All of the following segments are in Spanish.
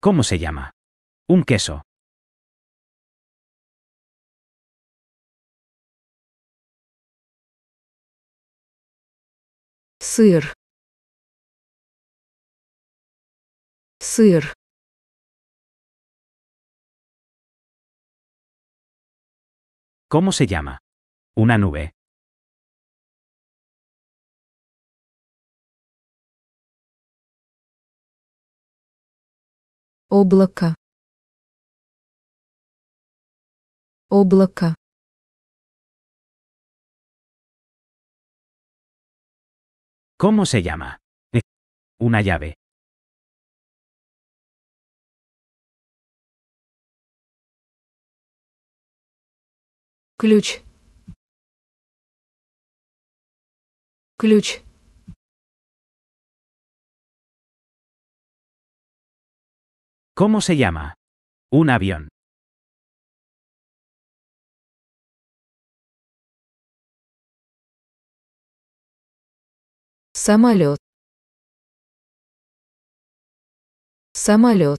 ¿Cómo se llama? Un queso. сыр сыр ¿Cómo se llama? Una nube. облако облако ¿Cómo se llama? Una llave. Ключ. Ключ. ¿Cómo se llama? Un avión. Самолет. Самолет.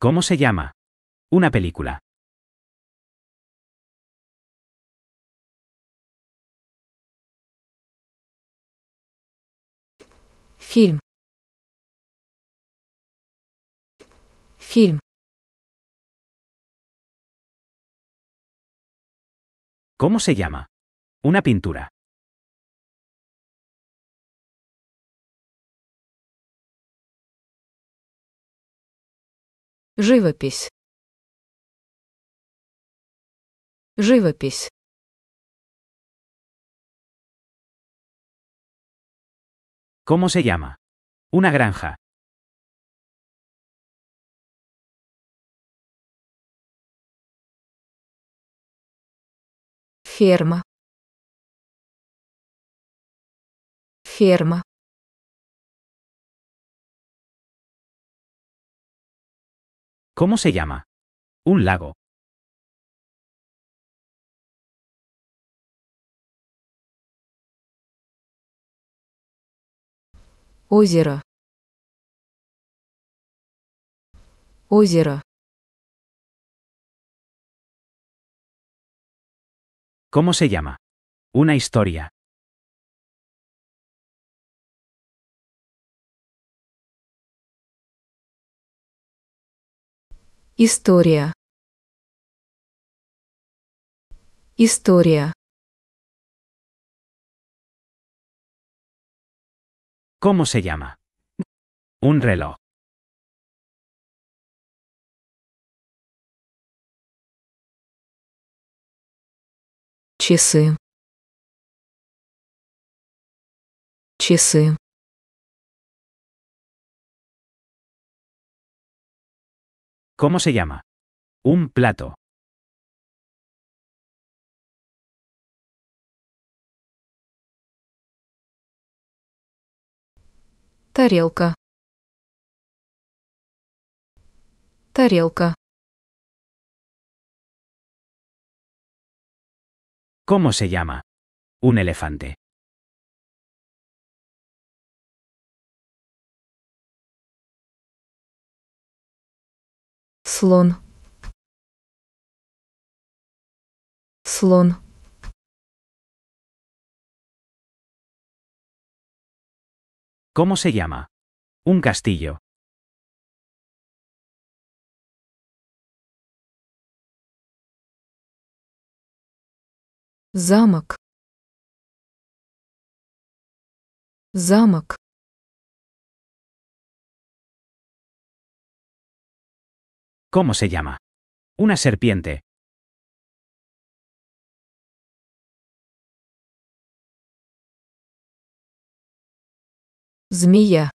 ¿Cómo se llama? Una película. Film. Film. ¿Cómo se llama? Una pintura. Живопись. Живопись. ¿Cómo se llama? Una granja. Ферма. Ферма. ¿Cómo se llama? Un lago. озеро озеро ¿Cómo se llama? Una historia. Historia. Historia. ¿Cómo se llama? Un reloj. Часы. Часы. ¿Cómo se llama? Un plato. тарелка, тарелка. ¿Cómo se llama? Un elefante. Слон. Слон. ¿Cómo se llama? Un castillo. ZAMOK ¿Cómo se llama? Una serpiente. змея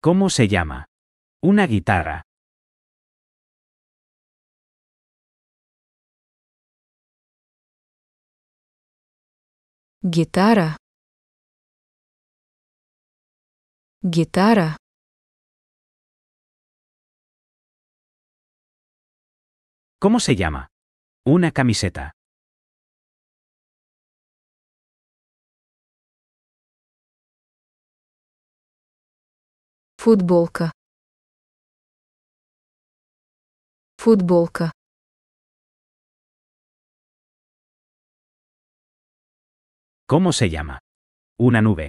¿Cómo se llama? Una guitarra. Guitarra. Guitarra. ¿Cómo se llama? Una camiseta. Futbolca. Футболка. ¿Cómo se llama? Una nube.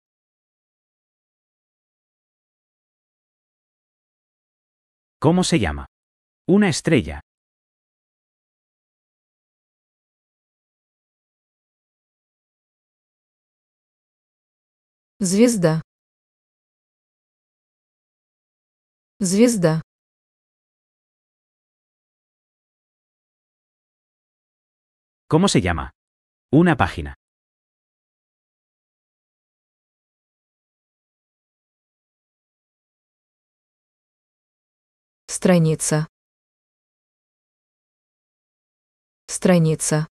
¿Cómo se llama? Una estrella. Звезда. Звезда. ¿Cómo se llama? Una página. Страница. Страница.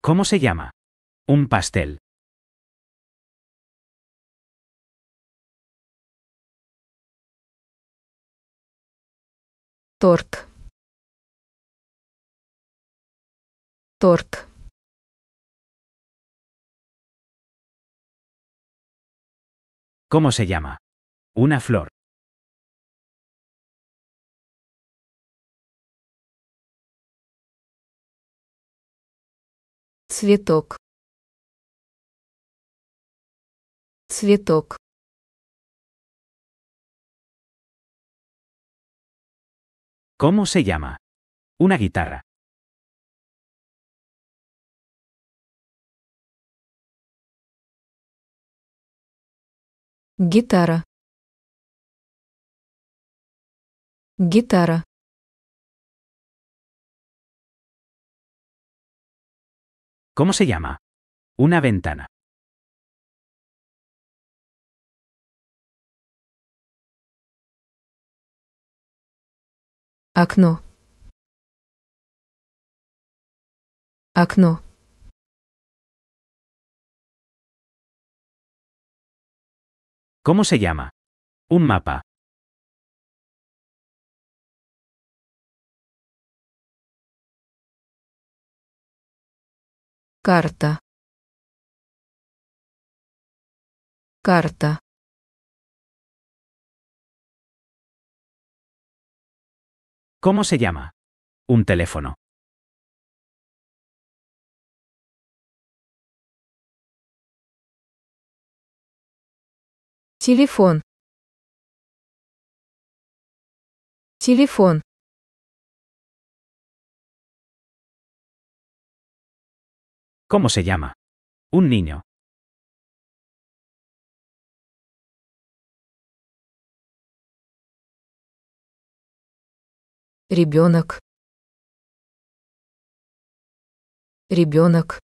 ¿Cómo se llama? Un pastel. Торт. Торт. ¿Cómo se llama? Una flor. Цветок. Цветок. ¿Cómo se llama? Una guitarra. guitarra guitarra ¿Cómo se llama? Una ventana. Acno Acno. ¿Cómo se llama? Un mapa. Carta. Carta. ¿Cómo se llama? Un teléfono. Телефон. Телефон. ¿Cómo se llama? Un niño. Ребенок. Ребенок.